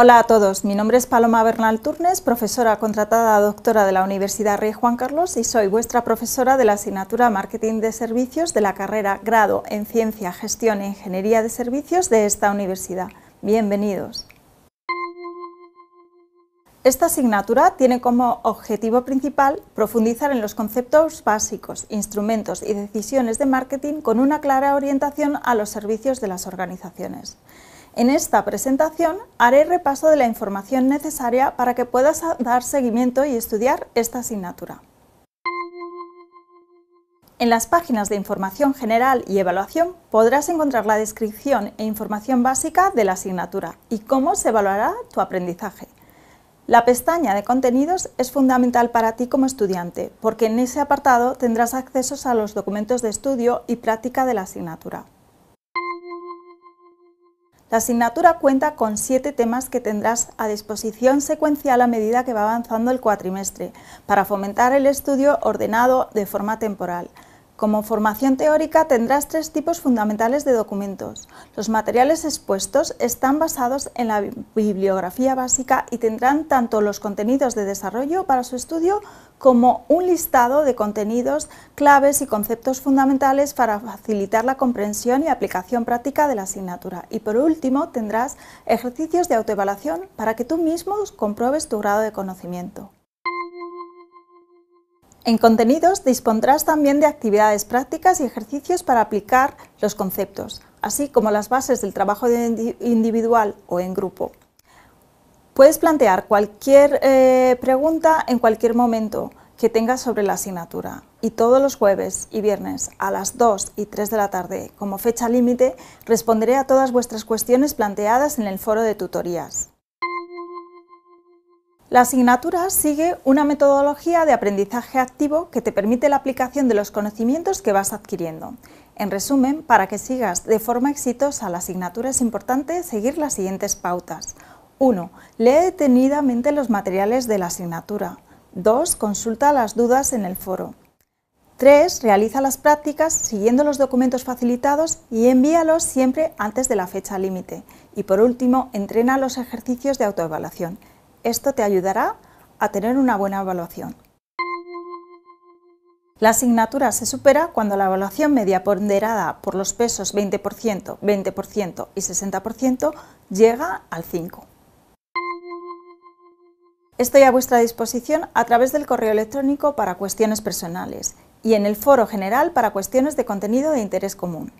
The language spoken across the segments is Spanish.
Hola a todos, mi nombre es Paloma Bernal Turnes, profesora contratada doctora de la Universidad Rey Juan Carlos y soy vuestra profesora de la asignatura Marketing de Servicios de la carrera Grado en Ciencia, Gestión e Ingeniería de Servicios de esta universidad. Bienvenidos. Esta asignatura tiene como objetivo principal profundizar en los conceptos básicos, instrumentos y decisiones de marketing con una clara orientación a los servicios de las organizaciones. En esta presentación haré repaso de la información necesaria para que puedas dar seguimiento y estudiar esta asignatura. En las páginas de Información General y Evaluación podrás encontrar la descripción e información básica de la asignatura y cómo se evaluará tu aprendizaje. La pestaña de contenidos es fundamental para ti como estudiante, porque en ese apartado tendrás accesos a los documentos de estudio y práctica de la asignatura. La asignatura cuenta con siete temas que tendrás a disposición secuencial a medida que va avanzando el cuatrimestre, para fomentar el estudio ordenado de forma temporal. Como formación teórica tendrás tres tipos fundamentales de documentos. Los materiales expuestos están basados en la bibliografía básica y tendrán tanto los contenidos de desarrollo para su estudio como un listado de contenidos, claves y conceptos fundamentales para facilitar la comprensión y aplicación práctica de la asignatura. Y por último tendrás ejercicios de autoevaluación para que tú mismo compruebes tu grado de conocimiento. En contenidos dispondrás también de actividades prácticas y ejercicios para aplicar los conceptos, así como las bases del trabajo individual o en grupo. Puedes plantear cualquier eh, pregunta en cualquier momento que tengas sobre la asignatura y todos los jueves y viernes a las 2 y 3 de la tarde, como fecha límite, responderé a todas vuestras cuestiones planteadas en el foro de tutorías. La asignatura sigue una metodología de aprendizaje activo que te permite la aplicación de los conocimientos que vas adquiriendo. En resumen, para que sigas de forma exitosa la asignatura es importante seguir las siguientes pautas. 1. Lee detenidamente los materiales de la asignatura. 2. Consulta las dudas en el foro. 3. Realiza las prácticas siguiendo los documentos facilitados y envíalos siempre antes de la fecha límite. Y por último, entrena los ejercicios de autoevaluación. Esto te ayudará a tener una buena evaluación. La asignatura se supera cuando la evaluación media ponderada por los pesos 20%, 20% y 60% llega al 5. Estoy a vuestra disposición a través del correo electrónico para cuestiones personales y en el foro general para cuestiones de contenido de interés común.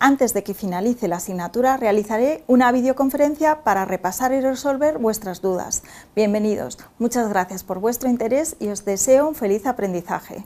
Antes de que finalice la asignatura, realizaré una videoconferencia para repasar y resolver vuestras dudas. Bienvenidos, muchas gracias por vuestro interés y os deseo un feliz aprendizaje.